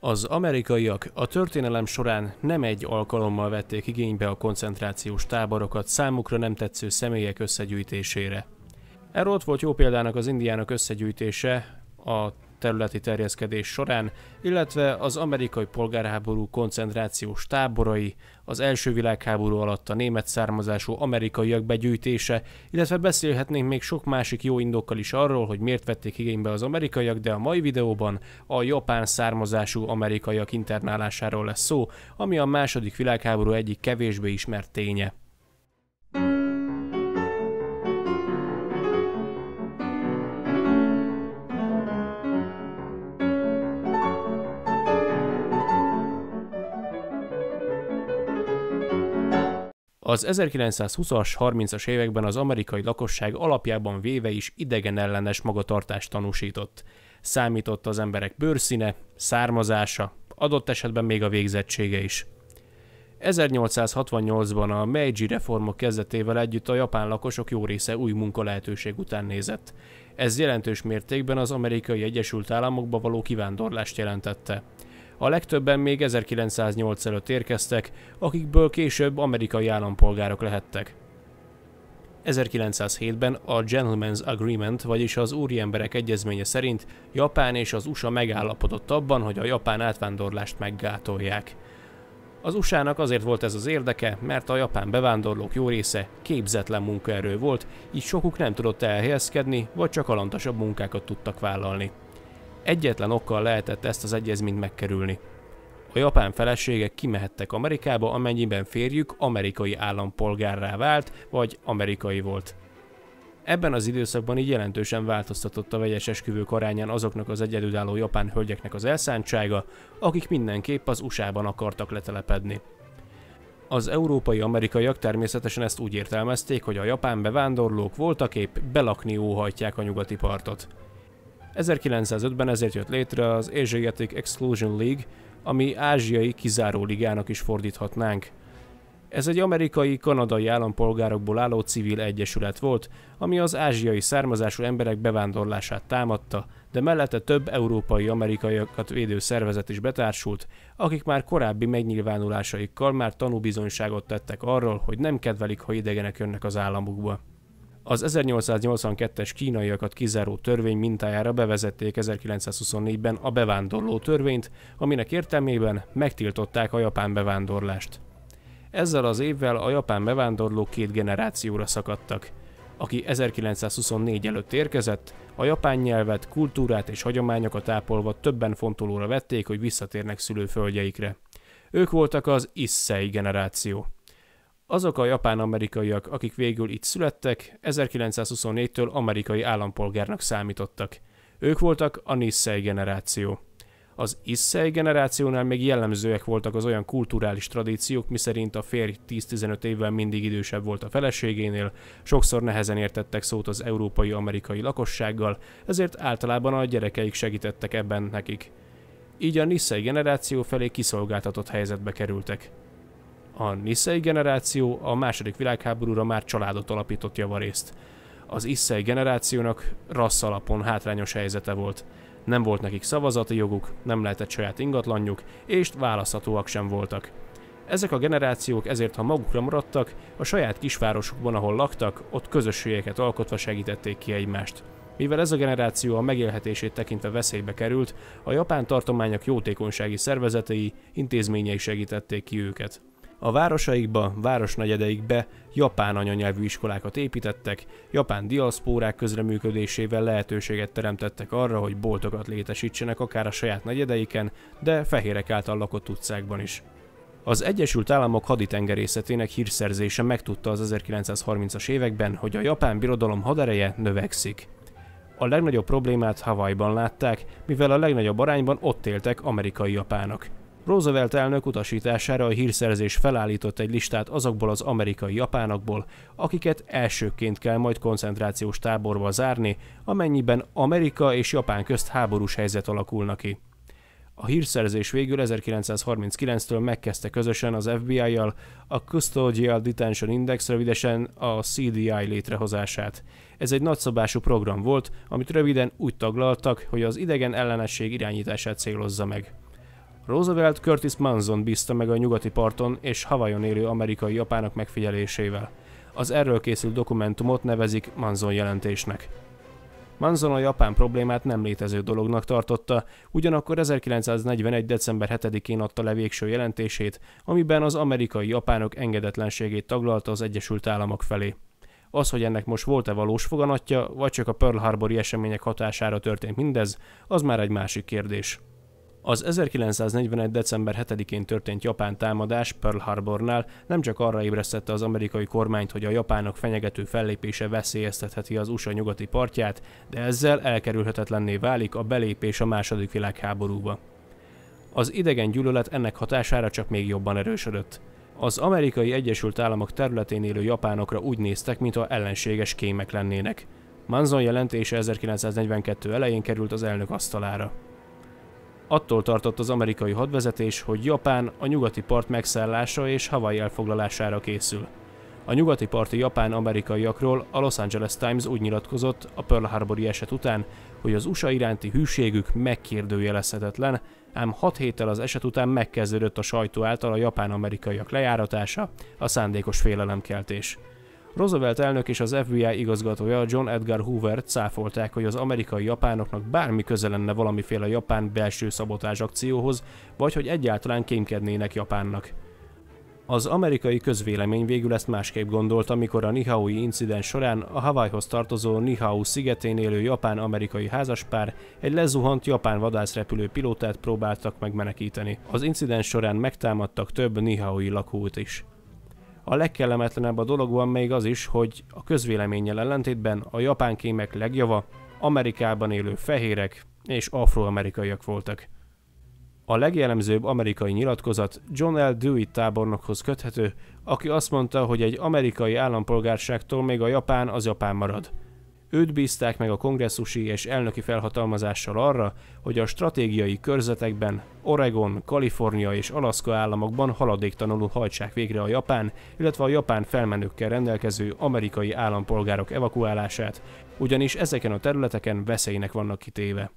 Az amerikaiak a történelem során nem egy alkalommal vették igénybe a koncentrációs táborokat számukra nem tetsző személyek összegyűjtésére. Erről volt jó példának az indiának összegyűjtése a területi terjeszkedés során, illetve az amerikai polgárháború koncentrációs táborai, az első világháború alatt a német származású amerikaiak begyűjtése, illetve beszélhetnénk még sok másik jó indokkal is arról, hogy miért vették igénybe az amerikaiak, de a mai videóban a japán származású amerikaiak internálásáról lesz szó, ami a második világháború egyik kevésbé ismert ténye. Az 1920-as, 30-as években az amerikai lakosság alapjában véve is idegenellenes magatartást tanúsított. Számított az emberek bőrszíne, származása, adott esetben még a végzettsége is. 1868-ban a Meiji reformok kezdetével együtt a japán lakosok jó része új munkalehetőség után nézett. Ez jelentős mértékben az amerikai Egyesült Államokba való kivándorlást jelentette. A legtöbben még 1908 előtt érkeztek, akikből később amerikai állampolgárok lehettek. 1907-ben a Gentleman's Agreement, vagyis az úriemberek egyezménye szerint Japán és az USA megállapodott abban, hogy a japán átvándorlást meggátolják. Az USA-nak azért volt ez az érdeke, mert a japán bevándorlók jó része képzetlen munkaerő volt, így sokuk nem tudott elhelyezkedni, vagy csak alantasabb munkákat tudtak vállalni egyetlen okkal lehetett ezt az egyezményt megkerülni. A japán feleségek kimehettek Amerikába, amennyiben férjük amerikai állampolgárrá vált, vagy amerikai volt. Ebben az időszakban így jelentősen változtatott a vegyes esküvők arányán azoknak az egyedülálló japán hölgyeknek az elszántsága, akik mindenképp az USA-ban akartak letelepedni. Az európai amerikaiak természetesen ezt úgy értelmezték, hogy a japán bevándorlók voltak épp belakni óhajtják a nyugati partot. 1905-ben ezért jött létre az Asiatic Exclusion League, ami ázsiai kizáró ligának is fordíthatnánk. Ez egy amerikai-kanadai állampolgárokból álló civil egyesület volt, ami az ázsiai származású emberek bevándorlását támadta, de mellette több európai-amerikaiakat védő szervezet is betársult, akik már korábbi megnyilvánulásaikkal már tanúbizonyságot tettek arról, hogy nem kedvelik, ha idegenek jönnek az államukba. Az 1882-es kínaiakat kizáró törvény mintájára bevezették 1924-ben a bevándorló törvényt, aminek értelmében megtiltották a japán bevándorlást. Ezzel az évvel a japán bevándorlók két generációra szakadtak. Aki 1924 előtt érkezett, a japán nyelvet, kultúrát és hagyományokat ápolva többen fontolóra vették, hogy visszatérnek szülőföldjeikre. Ők voltak az Issei generáció. Azok a japán-amerikaiak, akik végül itt születtek, 1924-től amerikai állampolgárnak számítottak. Ők voltak a Nissei generáció. Az Issei generációnál még jellemzőek voltak az olyan kulturális tradíciók, miszerint a férj 10-15 évvel mindig idősebb volt a feleségénél, sokszor nehezen értettek szót az európai-amerikai lakossággal, ezért általában a gyerekeik segítettek ebben nekik. Így a Nissei generáció felé kiszolgáltatott helyzetbe kerültek. A nisei generáció a második világháborúra már családot alapított javarészt. Az issei generációnak rassz alapon hátrányos helyzete volt. Nem volt nekik szavazati joguk, nem lehetett saját ingatlanjuk, és választhatóak sem voltak. Ezek a generációk ezért, ha magukra maradtak, a saját kisvárosukban, ahol laktak, ott közösségeket alkotva segítették ki egymást. Mivel ez a generáció a megélhetését tekintve veszélybe került, a japán tartományok jótékonysági szervezetei, intézményei segítették ki őket. A városaikba, városnegyedeikbe japán anyanyelvű iskolákat építettek, japán diaszpórák közreműködésével lehetőséget teremtettek arra, hogy boltokat létesítsenek akár a saját negyedeiken, de fehérek által lakott utcákban is. Az Egyesült Államok haditengerészetének hírszerzése megtudta az 1930-as években, hogy a japán birodalom hadereje növekszik. A legnagyobb problémát Hawaiiban látták, mivel a legnagyobb arányban ott éltek amerikai japánok. Roosevelt elnök utasítására a hírszerzés felállított egy listát azokból az amerikai japánokból, akiket elsőként kell majd koncentrációs táborba zárni, amennyiben Amerika és Japán közt háborús helyzet alakulna ki. A hírszerzés végül 1939-től megkezdte közösen az FBI-jal a Custodial Detention Index, rövidesen a CDI létrehozását. Ez egy nagyszabású program volt, amit röviden úgy taglaltak, hogy az idegen ellenesség irányítását célozza meg. Roosevelt Curtis Manson bízta meg a nyugati parton és Havajon élő amerikai japánok megfigyelésével. Az erről készült dokumentumot nevezik Manson jelentésnek. Manzon a japán problémát nem létező dolognak tartotta, ugyanakkor 1941. december 7-én adta le végső jelentését, amiben az amerikai japánok engedetlenségét taglalta az Egyesült Államok felé. Az, hogy ennek most volt-e valós foganatja, vagy csak a Pearl Harbor-i események hatására történt mindez, az már egy másik kérdés. Az 1941. december 7-én történt japán támadás Pearl Harbornál nem csak arra ébresztette az amerikai kormányt, hogy a japánok fenyegető fellépése veszélyeztetheti az USA nyugati partját, de ezzel elkerülhetetlenné válik a belépés a második világháborúba. Az idegen gyűlölet ennek hatására csak még jobban erősödött. Az amerikai Egyesült Államok területén élő japánokra úgy néztek, mintha ellenséges kémek lennének. Manzon jelentése 1942 elején került az elnök asztalára. Attól tartott az amerikai hadvezetés, hogy Japán a nyugati part megszállása és Hawaii elfoglalására készül. A nyugati parti japán-amerikaiakról a Los Angeles Times úgy nyilatkozott a Pearl Harbor-i eset után, hogy az USA iránti hűségük megkérdőjelezhetetlen, ám hat héttel az eset után megkezdődött a sajtó által a japán-amerikaiak lejáratása, a szándékos félelemkeltés. Roosevelt elnök és az FBI igazgatója John Edgar Hoover cáfolták, hogy az amerikai japánoknak bármi köze lenne valamiféle japán belső szabotás akcióhoz, vagy hogy egyáltalán kémkednének Japánnak. Az amerikai közvélemény végül ezt másképp gondolt, amikor a Nihaui incidens során a Hawaiihoz tartozó Nihau szigetén élő japán-amerikai házaspár egy lezuhant japán vadászrepülő pilótát próbáltak megmenekíteni. Az incidens során megtámadtak több Nihaui lakót is. A legkellemetlenebb a dologban még az is, hogy a közvéleménnyel ellentétben a japán kémek legjava Amerikában élő fehérek és afroamerikaiak voltak. A legjellemzőbb amerikai nyilatkozat John L. Dewey tábornokhoz köthető, aki azt mondta, hogy egy amerikai állampolgárságtól még a japán az japán marad – Őt bízták meg a kongresszusi és elnöki felhatalmazással arra, hogy a stratégiai körzetekben, Oregon, Kalifornia és Alaszka államokban haladéktanuló hajtsák végre a japán, illetve a japán felmenőkkel rendelkező amerikai állampolgárok evakuálását, ugyanis ezeken a területeken veszélynek vannak kitéve.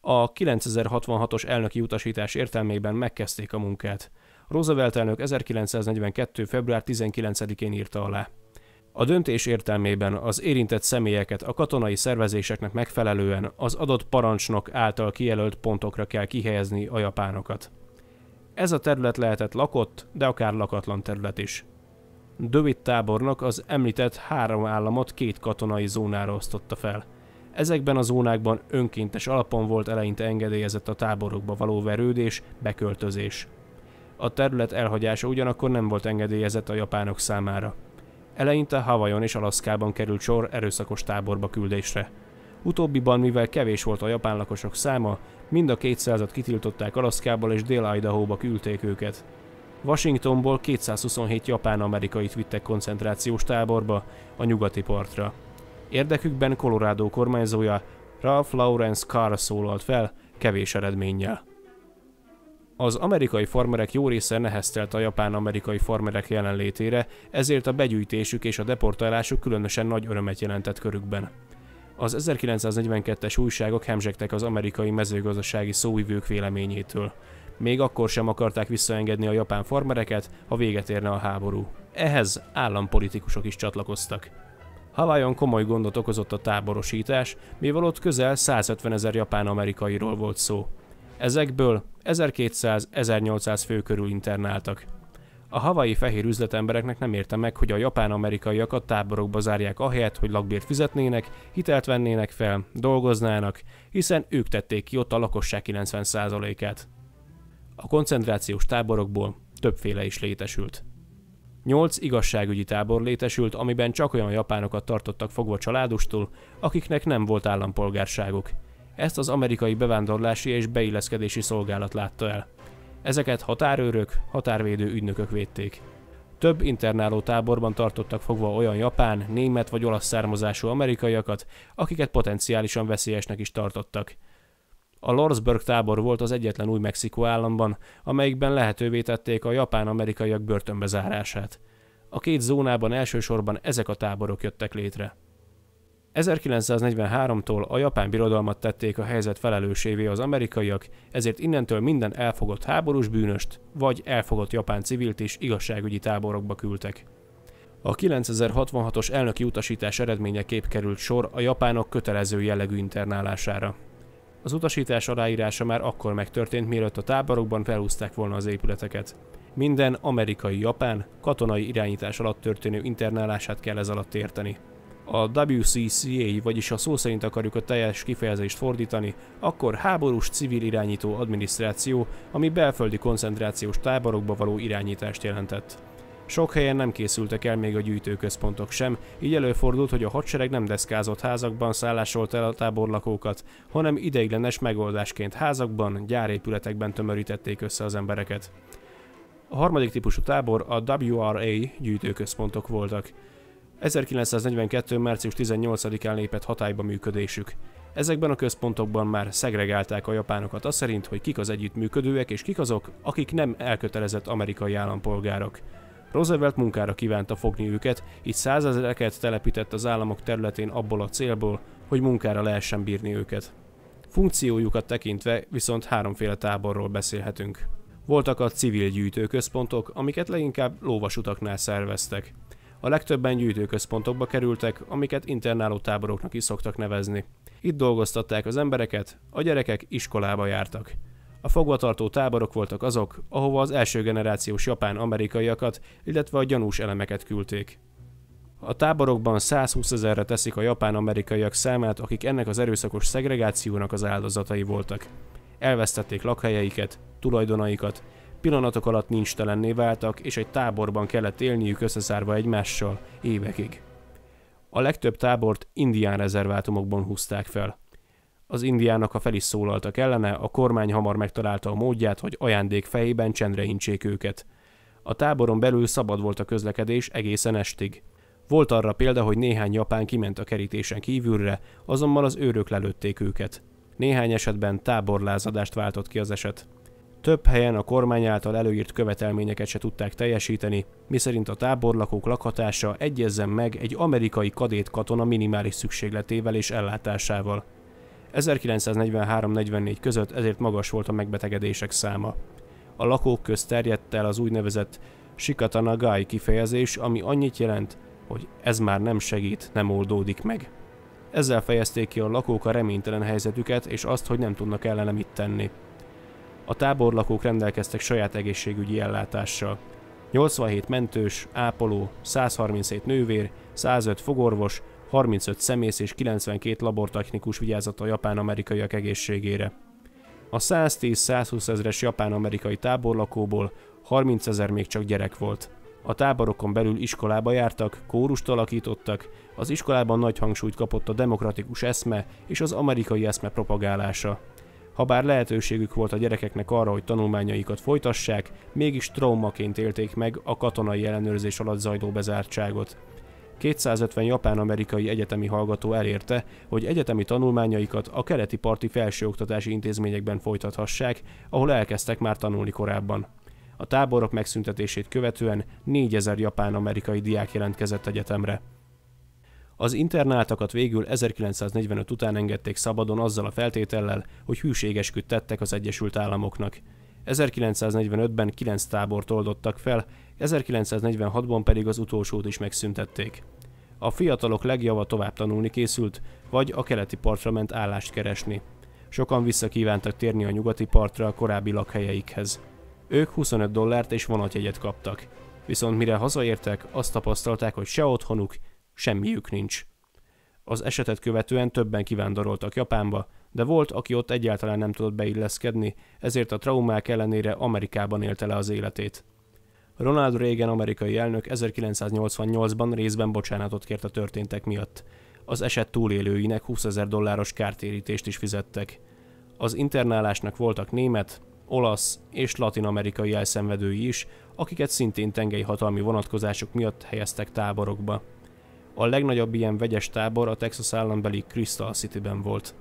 A 9066-os elnöki utasítás értelmében megkezdték a munkát. Roosevelt elnök 1942. február 19-én írta alá. A döntés értelmében az érintett személyeket a katonai szervezéseknek megfelelően az adott parancsnok által kijelölt pontokra kell kihelyezni a japánokat. Ez a terület lehetett lakott, de akár lakatlan terület is. Dövid tábornok az említett három államot két katonai zónára osztotta fel. Ezekben a zónákban önkéntes alapon volt eleinte engedélyezett a táborokba való verődés, beköltözés. A terület elhagyása ugyanakkor nem volt engedélyezett a japánok számára. Eleinte Havajon és Alaszkában került sor erőszakos táborba küldésre. Utóbbiban, mivel kevés volt a japán lakosok száma, mind a kétszázat kitiltották Alaszkából és dél idaho küldték őket. Washingtonból 227 japán-amerikait vittek koncentrációs táborba, a nyugati partra. Érdekükben Colorado kormányzója Ralph Lawrence Carr szólalt fel, kevés eredménnyel. Az amerikai farmerek jó része neheztelt a japán-amerikai farmerek jelenlétére, ezért a begyűjtésük és a deportálásuk különösen nagy örömet jelentett körükben. Az 1942-es újságok hemzsegtek az amerikai mezőgazdasági szóvivők véleményétől. Még akkor sem akarták visszaengedni a japán farmereket, ha véget érne a háború. Ehhez állampolitikusok is csatlakoztak. Havajon komoly gondot okozott a táborosítás, mivel ott közel 150 ezer japán-amerikairól volt szó. Ezekből 1200-1800 fő körül internáltak. A havai fehér üzletembereknek nem érte meg, hogy a japán-amerikaiakat táborokba zárják ahelyett, hogy lakbért fizetnének, hitelt vennének fel, dolgoznának, hiszen ők tették ki ott a lakosság 90%-át. A koncentrációs táborokból többféle is létesült. Nyolc igazságügyi tábor létesült, amiben csak olyan japánokat tartottak fogva családostól, akiknek nem volt állampolgárságuk – ezt az amerikai bevándorlási és beilleszkedési szolgálat látta el. Ezeket határőrök, határvédő ügynökök védték. Több internáló táborban tartottak fogva olyan japán, német vagy olasz származású amerikaiakat, akiket potenciálisan veszélyesnek is tartottak. A Lordsburg tábor volt az egyetlen új Mexikó államban, amelyikben lehetővé tették a japán-amerikaiak börtönbezárását. A két zónában elsősorban ezek a táborok jöttek létre. 1943-tól a japán birodalmat tették a helyzet felelősévé az amerikaiak, ezért innentől minden elfogott háborús bűnöst, vagy elfogott japán civilt is igazságügyi táborokba küldtek. A 9066-os elnöki utasítás eredményeképp került sor a japánok kötelező jellegű internálására. Az utasítás aláírása már akkor megtörtént, mielőtt a táborokban felhúzták volna az épületeket. Minden amerikai-japán katonai irányítás alatt történő internálását kell ez alatt érteni a WCCA, vagyis a szó szerint akarjuk a teljes kifejezést fordítani, akkor háborús civil irányító adminisztráció, ami belföldi koncentrációs táborokba való irányítást jelentett. Sok helyen nem készültek el még a gyűjtőközpontok sem, így előfordult, hogy a hadsereg nem deszkázott házakban szállásolt el a táborlakókat, hanem ideiglenes megoldásként házakban, gyárépületekben tömörítették össze az embereket. A harmadik típusú tábor a WRA gyűjtőközpontok voltak. 1942. március 18-án lépett hatályba működésük. Ezekben a központokban már szegregálták a japánokat az szerint, hogy kik az együttműködőek és kik azok, akik nem elkötelezett amerikai állampolgárok. Roosevelt munkára kívánta fogni őket, így százezereket telepített az államok területén abból a célból, hogy munkára lehessen bírni őket. Funkciójukat tekintve viszont háromféle táborról beszélhetünk. Voltak a civil gyűjtőközpontok, amiket leginkább lóvasutaknál szerveztek. A legtöbben gyűjtőközpontokba kerültek, amiket internáló táboroknak is szoktak nevezni. Itt dolgoztatták az embereket, a gyerekek iskolába jártak. A fogvatartó táborok voltak azok, ahova az első generációs japán-amerikaiakat, illetve a gyanús elemeket küldték. A táborokban 120 ezerre teszik a japán-amerikaiak számát, akik ennek az erőszakos szegregációnak az áldozatai voltak. Elvesztették lakhelyeiket, tulajdonaikat, pillanatok alatt nincs telenné váltak, és egy táborban kellett élniük összeszárva egymással évekig. A legtöbb tábort indián rezervátumokban húzták fel. Az indiának, ha fel is szólaltak ellene, a kormány hamar megtalálta a módját, hogy ajándék fejében csendre intsék őket. A táboron belül szabad volt a közlekedés egészen estig. Volt arra példa, hogy néhány japán kiment a kerítésen kívülre, azonban az őrök lelőtték őket. Néhány esetben táborlázadást váltott ki az eset. Több helyen a kormány által előírt követelményeket se tudták teljesíteni, miszerint a táborlakók lakhatása egyezzen meg egy amerikai kadét katona minimális szükségletével és ellátásával. 1943-44 között ezért magas volt a megbetegedések száma. A lakók közt terjedt el az úgynevezett Shikatanagai kifejezés, ami annyit jelent, hogy ez már nem segít, nem oldódik meg. Ezzel fejezték ki a lakók a reménytelen helyzetüket és azt, hogy nem tudnak ellene mit tenni a táborlakók rendelkeztek saját egészségügyi ellátással. 87 mentős, ápoló, 137 nővér, 105 fogorvos, 35 szemész és 92 labortechnikus vigyázott a japán-amerikaiak egészségére. A 110-120 ezres japán-amerikai táborlakóból 30 ezer még csak gyerek volt. A táborokon belül iskolába jártak, kórust alakítottak, az iskolában nagy hangsúlyt kapott a demokratikus eszme és az amerikai eszme propagálása. Habár lehetőségük volt a gyerekeknek arra, hogy tanulmányaikat folytassák, mégis traumaként élték meg a katonai ellenőrzés alatt zajló bezártságot. 250 japán-amerikai egyetemi hallgató elérte, hogy egyetemi tanulmányaikat a keleti parti felsőoktatási intézményekben folytathassák, ahol elkezdtek már tanulni korábban. A táborok megszüntetését követően 4000 japán-amerikai diák jelentkezett egyetemre. Az internáltakat végül 1945 után engedték szabadon azzal a feltétellel, hogy hűségesküt tettek az Egyesült Államoknak. 1945-ben kilenc tábort oldottak fel, 1946-ban pedig az utolsót is megszüntették. A fiatalok legjava tovább tanulni készült, vagy a keleti partra ment állást keresni. Sokan visszakívántak térni a nyugati partra a korábbi lakhelyeikhez. Ők 25 dollárt és vonatjegyet kaptak. Viszont mire hazaértek, azt tapasztalták, hogy se otthonuk, semmiük nincs. Az esetet követően többen kivándoroltak Japánba, de volt, aki ott egyáltalán nem tudott beilleszkedni, ezért a traumák ellenére Amerikában élte le az életét. Ronald Reagan amerikai elnök 1988-ban részben bocsánatot kért a történtek miatt. Az eset túlélőinek 20 ezer dolláros kártérítést is fizettek. Az internálásnak voltak német, olasz és latin-amerikai elszenvedői is, akiket szintén tengely hatalmi vonatkozások miatt helyeztek táborokba. A legnagyobb ilyen vegyes tábor a Texas állambeli Crystal City-ben volt.